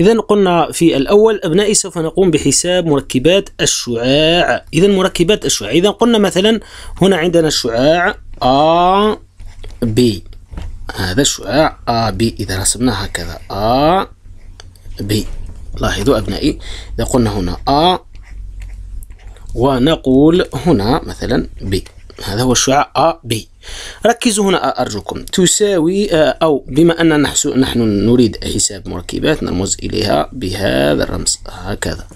إذا قلنا في الأول أبنائي سوف نقوم بحساب مركبات الشعاع إذا مركبات الشعاع إذا قلنا مثلا هنا عندنا الشعاع A B هذا الشعاع A B إذا رسمناه هكذا A B لاحظوا أبنائي إذا قلنا هنا A ونقول هنا مثلا B هذا هو الشعاع A B ركزوا هنا أرجوكم تساوي أو بما أننا نحن نريد حساب مركبات نرمز إليها بهذا الرمز هكذا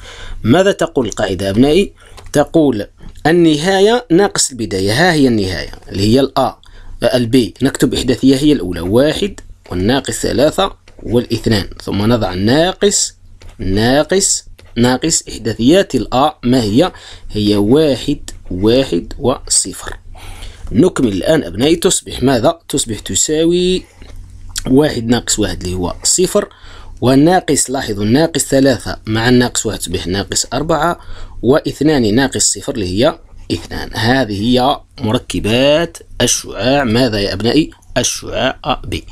ماذا تقول القاعدة أبنائي؟ تقول النهاية ناقص البداية ها هي النهاية اللي هي الأ البي نكتب إحداثية هي الأولى واحد والناقص ثلاثة والاثنان ثم نضع ناقص ناقص ناقص إحداثيات الأ ما هي؟ هي واحد واحد وصفر نكمل الآن أبنائي تصبح ماذا؟ تصبح تساوي واحد ناقص واحد اللي هو صفر وناقص لاحظوا ناقص ثلاثة مع الناقص واحد تصبح ناقص أربعة واثنان ناقص صفر اللي هي اثنان هذه هي مركبات الشعاع ماذا يا أبنائي؟ الشعاع بي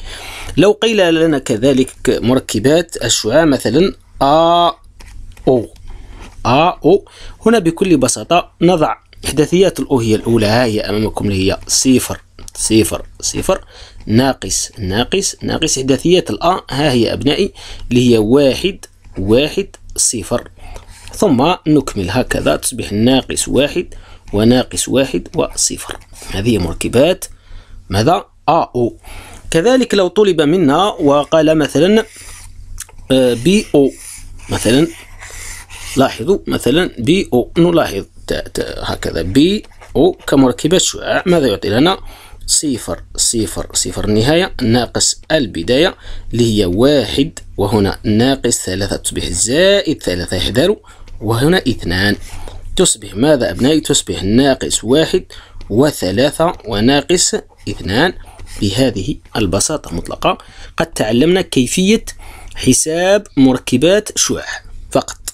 لو قيل لنا كذلك مركبات الشعاع مثلا أ أو أ أو هنا بكل بساطة نضع إحداثيات الأوهية الأولى ها هي أمامكم اللي هي صفر صفر صفر ناقص ناقص ناقص إحداثيات الأ ها هي أبنائي اللي هي واحد واحد صفر ثم نكمل هكذا تصبح ناقص واحد وناقص واحد وصفر هذه مركبات ماذا أ أو كذلك لو طلب منا وقال مثلا بي آه، أو مثلا لاحظوا مثلا بي أو نلاحظ هكذا بي أو كمركبات شعاع ماذا يعطي لنا صفر صفر صفر النهاية ناقص البداية اللي هي واحد وهنا ناقص ثلاثة تصبح زائد ثلاثة احذروا وهنا اثنان تصبح ماذا أبنائي تصبح ناقص واحد وثلاثة وناقص اثنان بهذه البساطة المطلقه قد تعلمنا كيفية حساب مركبات شعاع فقط